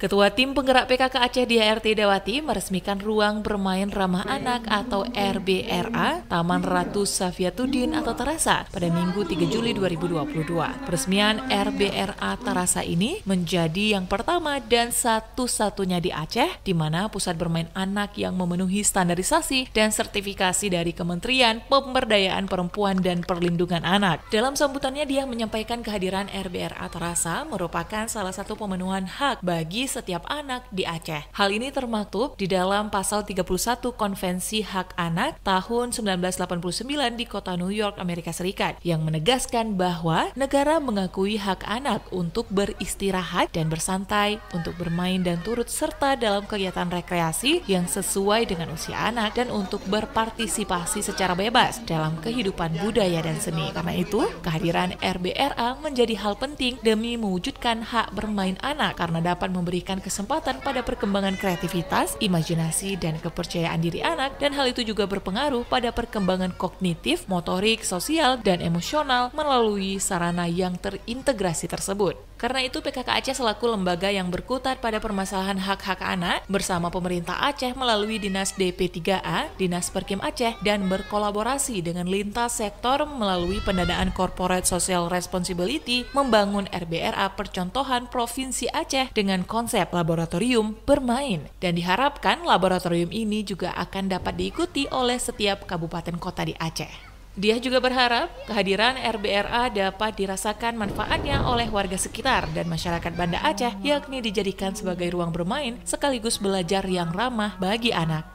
Ketua Tim Penggerak PKK Aceh di HRT Dewati meresmikan ruang bermain ramah anak atau RBRA Taman Ratu Safiatudin atau Terasa pada Minggu 3 Juli 2022. Peresmian RBRA Terasa ini menjadi yang pertama dan satu-satunya di Aceh di mana pusat bermain anak yang memenuhi standarisasi dan sertifikasi dari Kementerian Pemberdayaan Perempuan dan Perlindungan Anak. Dalam sambutannya dia menyampaikan kehadiran RBRA Terasa merupakan salah satu pemenuhan hak bagi setiap anak di Aceh. Hal ini termaktub di dalam pasal 31 Konvensi Hak Anak tahun 1989 di kota New York, Amerika Serikat yang menegaskan bahwa negara mengakui hak anak untuk beristirahat dan bersantai, untuk bermain dan turut serta dalam kegiatan rekreasi yang sesuai dengan usia anak dan untuk berpartisipasi secara bebas dalam kehidupan budaya dan seni. Karena itu, kehadiran RBRA menjadi hal penting demi mewujudkan hak bermain anak karena dapat memberi memberikan kesempatan pada perkembangan kreativitas, imajinasi, dan kepercayaan diri anak, dan hal itu juga berpengaruh pada perkembangan kognitif, motorik, sosial, dan emosional melalui sarana yang terintegrasi tersebut. Karena itu PKK Aceh selaku lembaga yang berkutat pada permasalahan hak-hak anak bersama pemerintah Aceh melalui Dinas DP3A, Dinas Perkim Aceh, dan berkolaborasi dengan lintas sektor melalui pendanaan Corporate Social Responsibility membangun RBRA percontohan Provinsi Aceh dengan konsep laboratorium bermain. Dan diharapkan laboratorium ini juga akan dapat diikuti oleh setiap kabupaten kota di Aceh. Dia juga berharap kehadiran RBRA dapat dirasakan manfaatnya oleh warga sekitar dan masyarakat Banda Aceh, yakni dijadikan sebagai ruang bermain sekaligus belajar yang ramah bagi anak.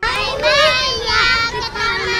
Main, main ya,